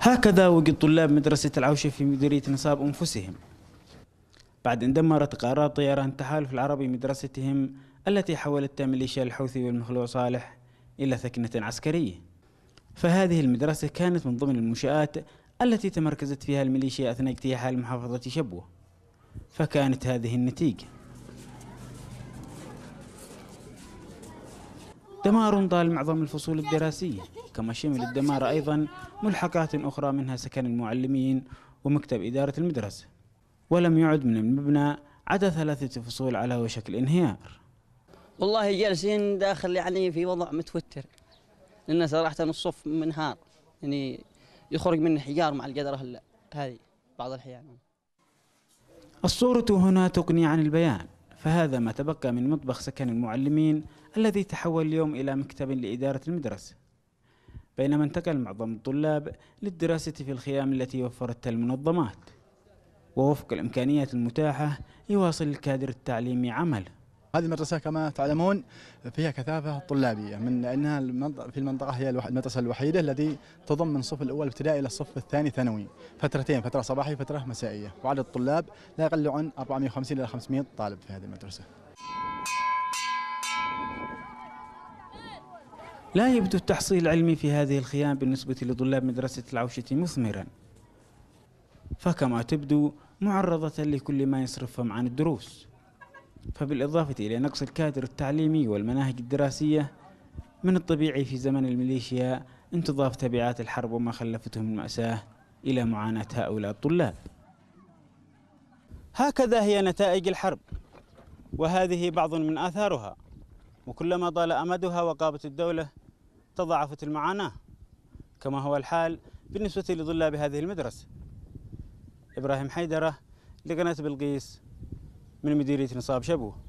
هكذا وجد طلاب مدرسة العوشة في مديرية نصاب أنفسهم بعد أن دمرت قرارات طيران التحالف العربي مدرستهم التي حولتها ميليشيا الحوثي والمخلوع صالح إلى ثكنة عسكرية فهذه المدرسة كانت من ضمن المنشآت التي تمركزت فيها الميليشيا أثناء اجتياحها لمحافظة شبوة فكانت هذه النتيجة دمار ضال معظم الفصول الدراسية كما شمل الدمار أيضا ملحقات أخرى منها سكن المعلمين ومكتب إدارة المدرسة ولم يعد من المبنى عدا ثلاثة فصول على وشك الانهيار والله جالسين داخل يعني في وضع متوتر لأن صراحة الصف منهار يعني يخرج منه حجار مع القدرة هذه بعض الأحيان الصورة هنا تقني عن البيان فهذا ما تبقى من مطبخ سكن المعلمين الذي تحول اليوم إلى مكتب لإدارة المدرسة بينما انتقل معظم الطلاب للدراسة في الخيام التي وفرتها المنظمات ووفق الإمكانيات المتاحة يواصل الكادر التعليمي عمله هذه المدرسة كما تعلمون فيها كثافة طلابية من أنها في المنطقة هي المدرسة الوحيدة التي تضم من الصف الأول ابتدائي إلى الصف الثاني ثانوي فترتين فترة صباحية وفترة مسائية وعدد الطلاب لا يقل عن 450 إلى 500 طالب في هذه المدرسة لا يبدو التحصيل العلمي في هذه الخيام بالنسبة لطلاب مدرسة العوشة مثمرا فكما تبدو معرضة لكل ما يصرفهم عن الدروس فبالإضافة إلى نقص الكادر التعليمي والمناهج الدراسية من الطبيعي في زمن الميليشيا انتظاف تبعات الحرب وما خلفته من مأساة إلى معاناة هؤلاء الطلاب هكذا هي نتائج الحرب وهذه بعض من آثارها وكلما طال أمدها وقابت الدولة تضاعفت المعاناة كما هو الحال بالنسبة لطلاب هذه المدرسة إبراهيم حيدرة لقناة بلقيس من مديرية نصاب شبوه